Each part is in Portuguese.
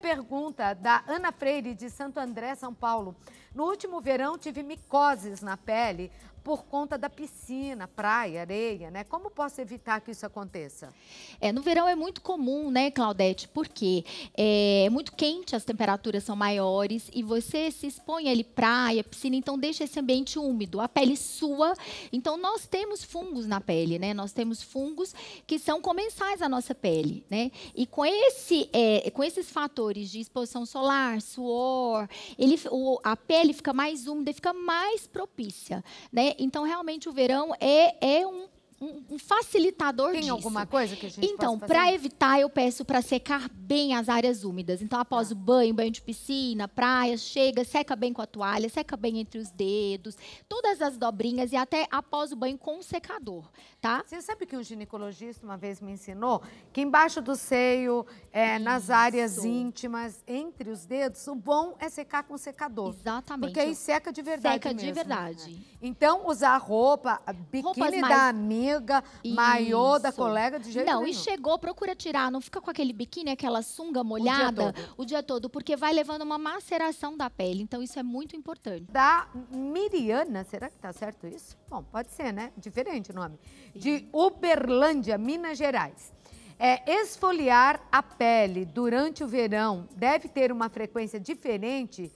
Pergunta da Ana Freire, de Santo André, São Paulo. No último verão, tive micoses na pele por conta da piscina, praia, areia, né? Como posso evitar que isso aconteça? É, no verão é muito comum, né, Claudete? Porque é, é muito quente, as temperaturas são maiores e você se expõe ali praia, piscina, então deixa esse ambiente úmido, a pele sua. Então nós temos fungos na pele, né? Nós temos fungos que são comensais à nossa pele, né? E com esse, é, com esses fatores de exposição solar, suor, ele, o, a pele fica mais úmida, fica mais propícia, né? então realmente o verão é, é um um, facilitador Tem disso. alguma coisa que a gente Então, para evitar, eu peço para secar bem as áreas úmidas. Então, após ah. o banho, banho de piscina, praia, chega, seca bem com a toalha, seca bem entre os dedos, todas as dobrinhas e até após o banho com o secador, tá? Você sabe que um ginecologista uma vez me ensinou que embaixo do seio, é, nas áreas íntimas, entre os dedos, o bom é secar com o secador. Exatamente. Porque aí seca de verdade Seca mesmo. de verdade. Então, usar roupa, biquíni mais... da amiga, amiga, Isso. maiô da colega, de jeito não, nenhum. Não, e chegou, procura tirar, não fica com aquele biquíni, aquela sunga molhada o dia, o dia todo, porque vai levando uma maceração da pele. Então, isso é muito importante. Da Miriana, será que tá certo isso? Bom, pode ser, né? Diferente o nome. De Uberlândia, Minas Gerais. É, esfoliar a pele durante o verão deve ter uma frequência diferente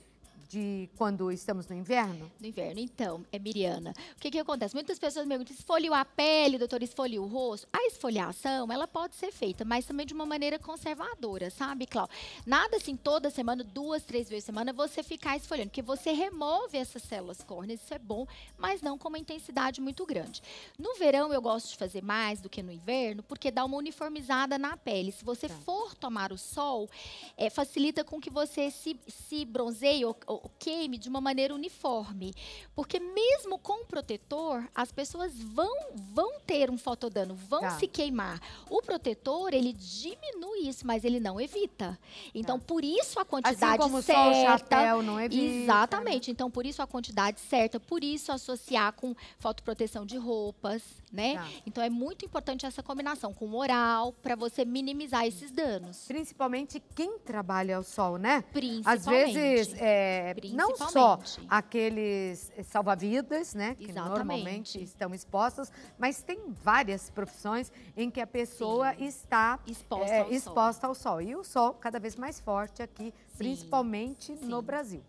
de quando estamos no inverno? No inverno, então, é Miriana. O que, que acontece? Muitas pessoas me perguntam, esfoliou a pele, doutor, esfoliou o rosto? A esfoliação, ela pode ser feita, mas também de uma maneira conservadora, sabe, Cláudia? Nada assim, toda semana, duas, três vezes por semana, você ficar esfoliando, porque você remove essas células córneas, isso é bom, mas não com uma intensidade muito grande. No verão, eu gosto de fazer mais do que no inverno, porque dá uma uniformizada na pele. Se você tá. for tomar o sol, é, facilita com que você se, se bronzeie ou, ou queime de uma maneira uniforme. Porque mesmo com o protetor, as pessoas vão, vão ter um fotodano, vão tá. se queimar. O protetor, ele diminui isso, mas ele não evita. Então, tá. por isso a assim quantidade assim como certa. Só o chapéu não evita, né? exatamente. Então, por isso a quantidade certa, por isso associar com fotoproteção de roupas, né? Tá. Então é muito importante essa combinação com oral para você minimizar esses danos. Principalmente quem trabalha ao sol, né? Principalmente. Às vezes, é, não só aqueles salva-vidas, né? Que Exatamente. normalmente estão expostos, mas tem várias profissões em que a pessoa Sim. está exposta, é, ao, exposta exposta ao sol. E o sol cada vez mais forte aqui, Sim. principalmente Sim. no Brasil.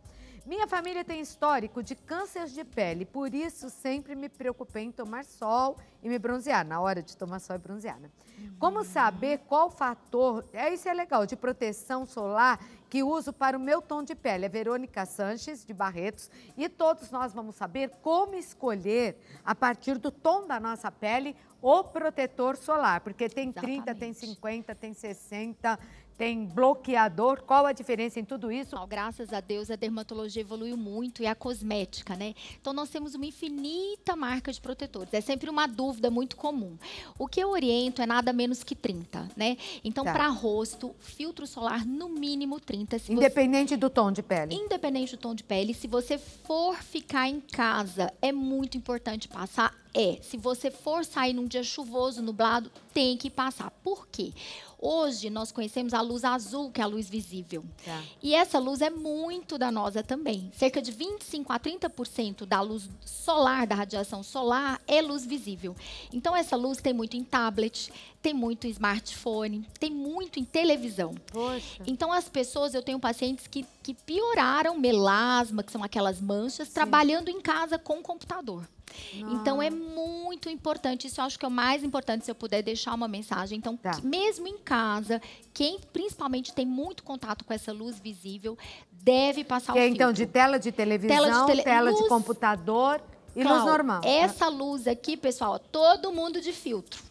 Minha família tem histórico de câncer de pele, por isso sempre me preocupei em tomar sol e me bronzear, na hora de tomar sol e bronzear. Né? Como uhum. saber qual fator, é isso é legal, de proteção solar que uso para o meu tom de pele? É Verônica Sanches, de Barretos, e todos nós vamos saber como escolher, a partir do tom da nossa pele, o protetor solar, porque tem Exatamente. 30, tem 50, tem 60 tem bloqueador. Qual a diferença em tudo isso? Graças a Deus a dermatologia evoluiu muito e a cosmética, né? Então nós temos uma infinita marca de protetores. É sempre uma dúvida muito comum. O que eu oriento é nada menos que 30, né? Então tá. para rosto, filtro solar no mínimo 30. Independente você... do tom de pele. Independente do tom de pele, se você for ficar em casa, é muito importante passar é: se você for sair num dia chuvoso, nublado, tem que passar. Por quê? Hoje nós conhecemos a luz azul, que é a luz visível. Tá. E essa luz é muito danosa também. Cerca de 25 a 30% da luz solar, da radiação solar, é luz visível. Então essa luz tem muito em tablet, tem muito em smartphone, tem muito em televisão. Poxa. Então as pessoas, eu tenho pacientes que, que pioraram melasma, que são aquelas manchas, Sim. trabalhando em casa com o computador. Então é ah. muito importante, isso eu acho que é o mais importante se eu puder deixar uma mensagem. Então, tá. mesmo em casa, quem principalmente tem muito contato com essa luz visível deve passar que é, o é, filtro. Então, de tela de televisão, tela de, tele... tela luz... de computador e luz normal. Né? Essa luz aqui, pessoal, todo mundo de filtro.